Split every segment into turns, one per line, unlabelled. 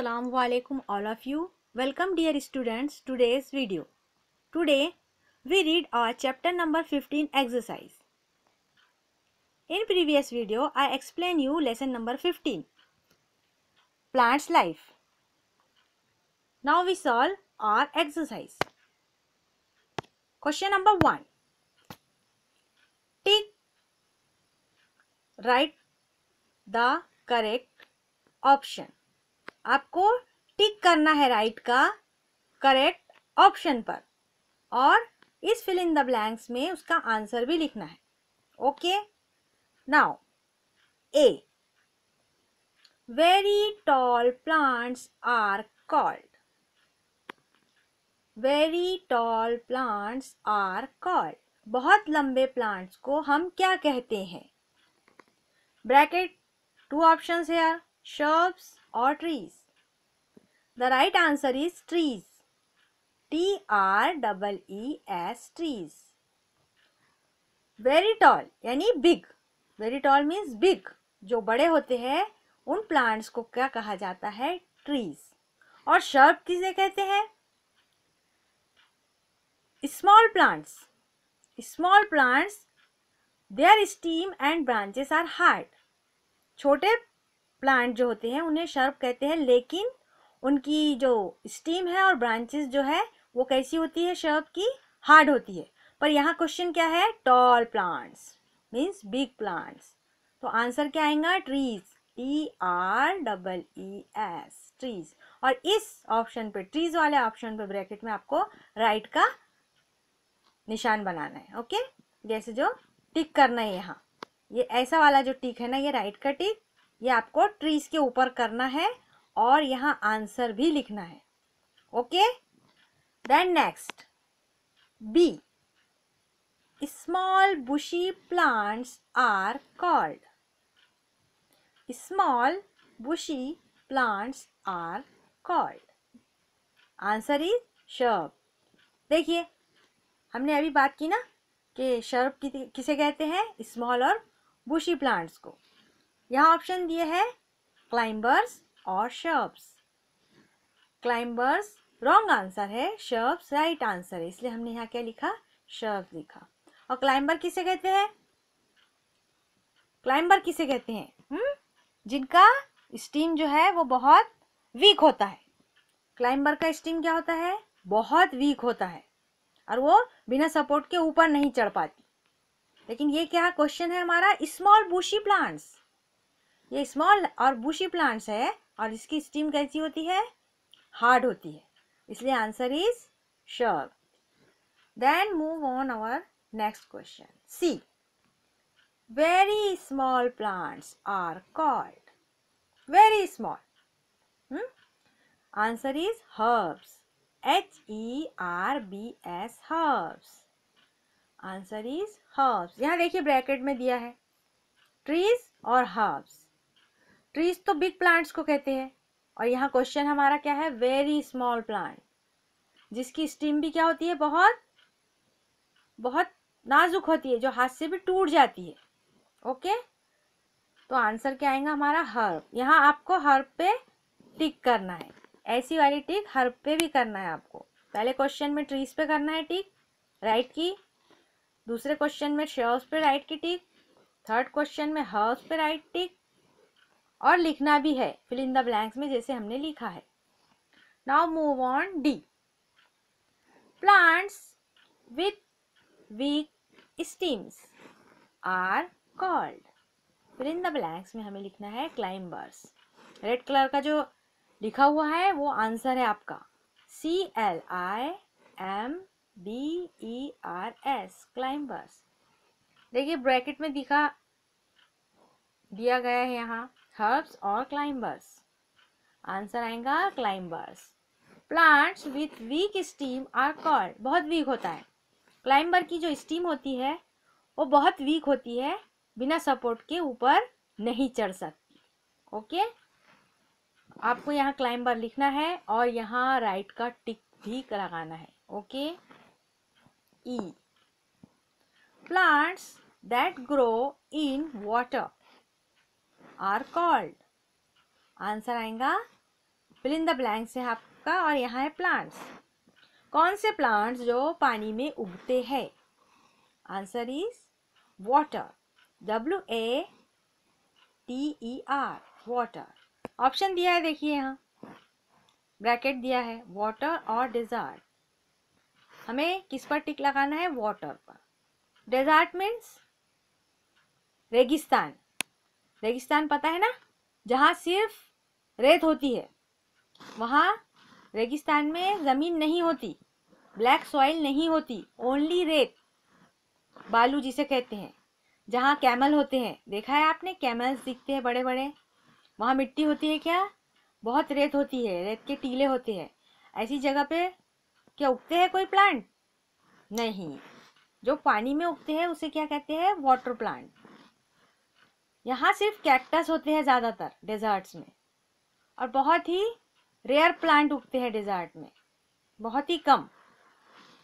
Assalamu alaikum all of you. Welcome dear students today's video. Today we read our chapter number 15 exercise. In previous video I explain you lesson number 15 plants life. Now we solve our exercise. Question number 1. Tick write the correct option. आपको टिक करना है right का correct option पर और इस fill in the blanks में उसका answer भी लिखना है okay now A very tall plants are called very tall plants are called बहुत लंबे प्लांट्स को हम क्या कहते हैं bracket two option here shrubs or trees? The right answer is trees. T R double E S trees. Very tall यानी big very tall means big जो बड़े होते हैं उन प्लांट्स को क्या कहा जाता है ट्रीज और शर्प किसे कहते हैं small plants small plants their stem and branches are hard छोटे प्लांट जो होते हैं उन्हें शर्प कहते हैं लेकिन उनकी जो स्टीम है और ब्रांचेस जो है वो कैसी होती है शर्प की हार्ड होती है पर यहाँ क्वेश्चन क्या है tall plants means big plants तो आंसर क्या आएगा trees T R double E S trees और इस ऑप्शन पे ट्रीज वाले ऑप्शन पे ब्रैकेट में आपको राइट का निशान बनाना है ओके जैसे जो टिक करना है यहाँ ये ऐसा वाला जो टिक है ना ये राइट का टिक ये आपको ट्रीज के ऊपर करना है और यहाँ आंसर भी लिखना है okay then next B small bushy plants are called small bushy plants are called answer is shrub देखिए हमने अभी बात की ना कि शर्ब किसे कहते हैं स्मॉल और बुशी प्लांट्स को यहाँ ऑप्शन दिए है क्लाइंबर्स और शर्ब्स क्लाइंबर्स रॉन्ग आंसर है शर्ब्स राइट आंसर है इसलिए हमने यहाँ क्या लिखा शर्ब लिखा और क्लाइंबर किसे कहते हैं क्लाइंबर किसे कहते हैं हम्म जिनका स्टीम जो है वो बहुत वीक होता है क्लाइंबर का स्टीम क्या होता है बहुत वीक होता है और वो बिना सपोर्ट के ऊपर नहीं चढ़ पाती लेकिन ये क्या क्वेश्चन है हमारा स्मॉल बुशी प्लांट्स ये स्मॉल और बुशी प्लांट्स है और इसकी स्टीम कैसी होती है हार्ड होती है इसलिए answer is sure then move on our next question C very small plants are called very small answer is herbs H E R B S herbs answer is herbs यहाँ देखिए bracket में दिया है trees और herbs trees तो big plants को कहते हैं और यहाँ क्वेश्चन हमारा क्या है वेरी स्मॉल प्लांट जिसकी स्टीम भी क्या होती है बहुत बहुत नाजुक होती है जो हाथ से भी टूट जाती है ओके तो आंसर क्या आएगा हमारा हर्ब यहाँ आपको हर्ब पे टिक करना है ऐसी वाली टिक हर्ब पे भी करना है आपको पहले क्वेश्चन में ट्रीज पे करना है टिक राइट की दूसरे क्वेश्चन में शेयर्स पे राइट की टिक थर्ड क्वेश्चन में हर्ब पे राइट टिक और लिखना भी है फिल इन द ब्लैंक्स में जैसे हमने लिखा है now move on D plants with weak stems are called fill in the blanks में हमें लिखना है क्लाइंबर्स रेड कलर का जो लिखा हुआ है वो आंसर है आपका C L I M B E R S climbers देखिए ब्रैकेट में दिखा दिया गया है यहाँ हर्ब्स और क्लाइंबर्स आंसर आएगा climbers plants with weak stem are called बहुत वीक होता है क्लाइंबर की जो स्टीम होती है वो बहुत वीक होती है बिना सपोर्ट के ऊपर नहीं चढ़ सकती ओके आपको यहाँ क्लाइंबर लिखना है और यहाँ राइट का टिक भी लगाना है okay E plants that grow in water are called answer आएगा फिल इन द ब्लैंक्स है आपका और यहाँ है प्लांट्स कौन से प्लांट्स जो पानी में उगते हैं answer is water W A T E R water option दिया है देखिए यहाँ ब्रैकेट दिया है वाटर और डेजर्ट हमें किस पर टिक लगाना है वाटर पर डेजर्ट मीन्स रेगिस्तान रेगिस्तान पता है ना जहाँ सिर्फ रेत होती है वहाँ रेगिस्तान में ज़मीन नहीं होती ब्लैक सॉइल नहीं होती ओनली रेत बालू जिसे कहते हैं जहाँ कैमल होते हैं देखा है आपने कैमल्स दिखते हैं बड़े बड़े वहाँ मिट्टी होती है क्या बहुत रेत होती है रेत के टीले होते हैं ऐसी जगह पे क्या उगते हैं कोई प्लांट नहीं जो पानी में उगते हैं उसे क्या कहते हैं वाटर प्लांट यहाँ सिर्फ कैक्टस होते हैं ज़्यादातर डेजर्ट्स में और बहुत ही रेयर प्लांट उगते हैं डेजर्ट में बहुत ही कम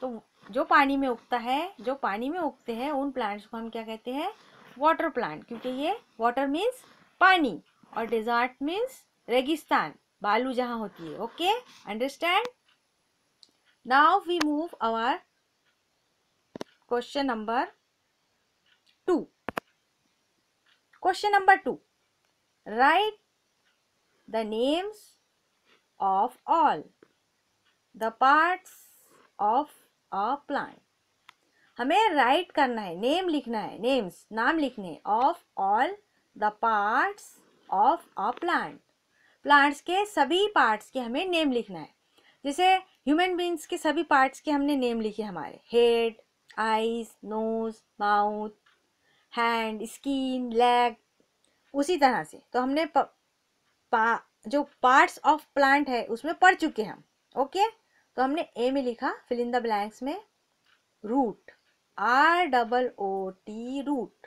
तो जो पानी में उगता है जो पानी में उगते हैं उन प्लांट्स को हम क्या कहते हैं वाटर प्लांट क्योंकि ये वाटर मीन्स पानी और डेजर्ट मीन्स रेगिस्तान बालू जहाँ होती है okay understand now we move our question number two question number two write the names of all the parts of a plant हमें राइट करना है नेम लिखना है नेम्स नाम लिखने of all the parts of a plant plants के सभी parts के हमें नेम लिखना है जैसे ह्यूमन बींग्स के सभी पार्ट्स के हमने नेम लिखे हमारे head eyes nose mouth hand skin leg उसी तरह से तो हमने प, पा, जो पार्ट्स ऑफ प्लांट है उसमें पढ़ चुके हम ओके तो हमने ए में लिखा फिल इन द ब्लैंक्स में root R double O T root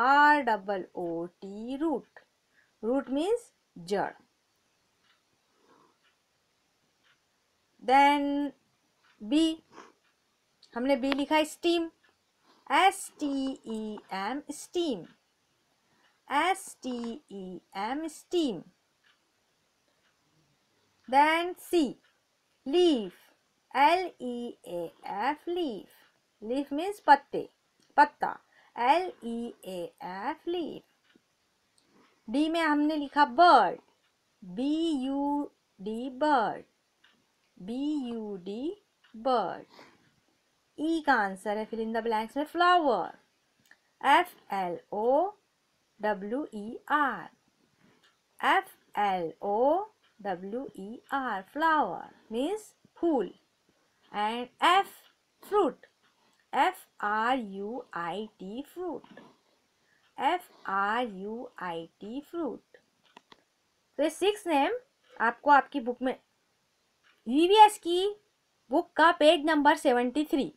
R double O T root root means जड़ देन बी हमने बी लिखा stem S T E M steam. S T E M steam. Then C leaf. L E A F leaf. Leaf means patte. Patta. L E A F leaf. D में हमने लिखा bud B U D bud B U D bud E e का answer है फिर in the blanks में flower F L O W E R F L O W E R flower means फूल and F fruit F R U I T fruit F R U I T fruit तो ये six name आपको आपकी book में वी e की book का page number seventy three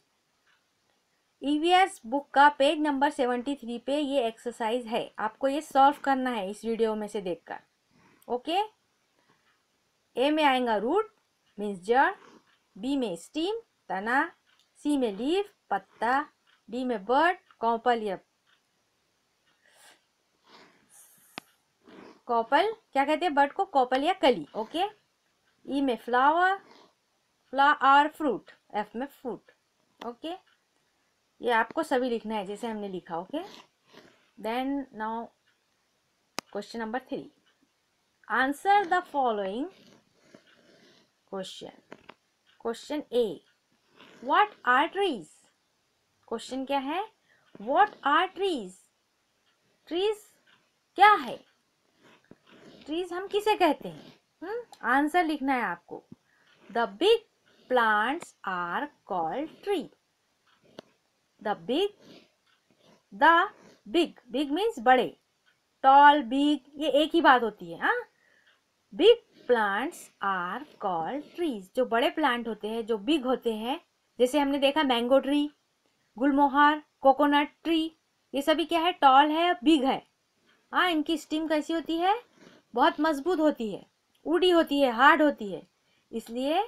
EVS e book का पेज नंबर सेवेंटी थ्री पे ये एक्सरसाइज है आपको ये सॉल्व करना है इस वीडियो में से देखकर ओके ए में आएगा रूट मीन्स जड़ बी में स्टीम तना सी में लीफ पत्ता डी में बर्ड कौपल या क्या कहते हैं बर्ड को कौपल या कली ओके ई e में फ्लावर फ्ला आर फ्रूट एफ में फ्रूट ओके ये आपको सभी लिखना है जैसे हमने लिखा okay then now question number three answer the following question question A what are trees question क्या है व्हाट आर ट्रीज ट्रीज क्या है ट्रीज हम किसे कहते हैं आंसर हम्म, लिखना है आपको the big plants are called tree the big the big big means बड़े टॉल बिग ये एक ही बात होती है हाँ big plants are called trees जो बड़े प्लांट होते हैं जो बिग होते हैं जैसे हमने देखा मैंगो ट्री गुलमोहार कोकोनट ट्री ये सभी क्या है टॉल है बिग है हाँ इनकी स्टीम कैसी होती है बहुत मजबूत होती है ऊडी होती है हार्ड होती है इसलिए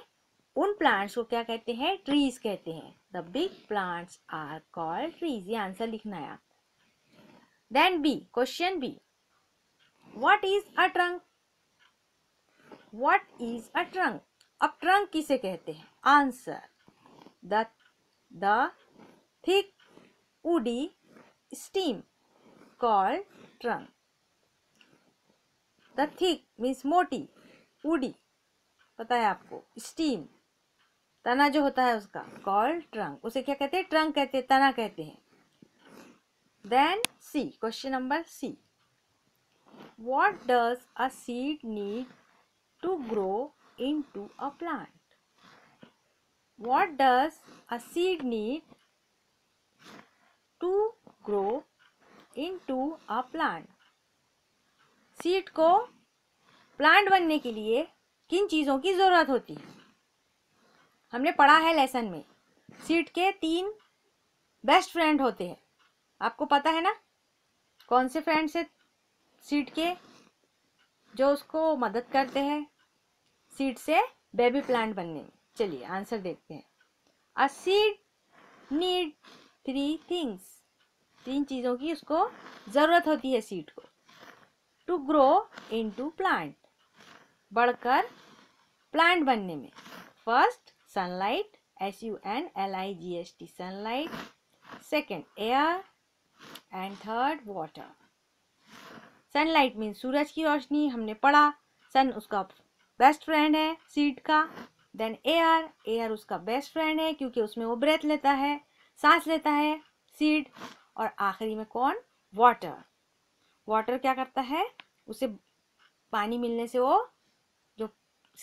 उन प्लांट्स को क्या कहते हैं ट्रीज कहते हैं the big plants are called trees ये आंसर लिखना है आप then B question B what is a trunk what is a trunk अब ट्रंक किसे कहते हैं answer the the thick woody stem call trunk the thick means मोटी woody पता है आपको स्टीम तना जो होता है उसका कॉल ट्रंक उसे क्या कहते हैं ट्रंक कहते हैं तना कहते हैं then C question number C a seed need to grow into a plant what does a seed need to grow into a plant seed को प्लांट बनने के लिए किन चीज़ों की ज़रूरत होती है हमने पढ़ा है लेसन में सीट के तीन बेस्ट फ्रेंड होते हैं आपको पता है ना कौन से फ्रेंड से सीट के जो उसको मदद करते हैं सीट से बेबी प्लांट बनने में चलिए आंसर देखते हैं a seed need three things तीन चीज़ों की उसको ज़रूरत होती है सीड को to grow into plant बढ़कर प्लांट बनने में first sunlight S U N L I G H T sunlight second air and third water sunlight mean सूरज की रोशनी हमने पढ़ा सन उसका बेस्ट फ्रेंड है सीड का देन एयर एयर उसका बेस्ट फ्रेंड है क्योंकि उसमें वो ब्रेथ लेता है सांस लेता है सीड और आखिरी में कौन वाटर वाटर क्या करता है उसे पानी मिलने से वो जो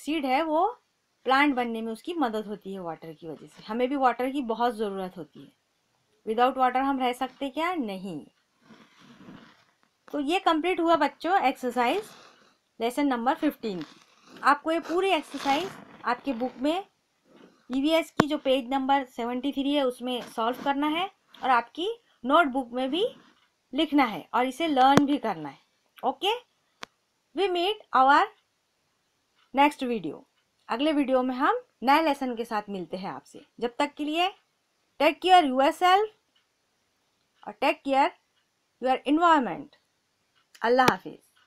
सीड है वो प्लांट बनने में उसकी मदद होती है वाटर की वजह से हमें भी वाटर की बहुत ज़रूरत होती है विदाउट वाटर हम रह सकते क्या नहीं तो ये कंप्लीट हुआ बच्चों एक्सरसाइज लेसन नंबर फिफ्टीन की आपको ये पूरी एक्सरसाइज आपके बुक में ई e की जो पेज नंबर सेवेंटी थ्री है उसमें सॉल्व करना है और आपकी नोटबुक में भी लिखना है और इसे लर्न भी करना है okay we meet our next video अगले वीडियो में हम नए लेसन के साथ मिलते हैं आपसे जब तक के लिए टेक केयर यूर सेल्फ और टेक केयर योर इन्वायरमेंट अल्लाह हाफिज़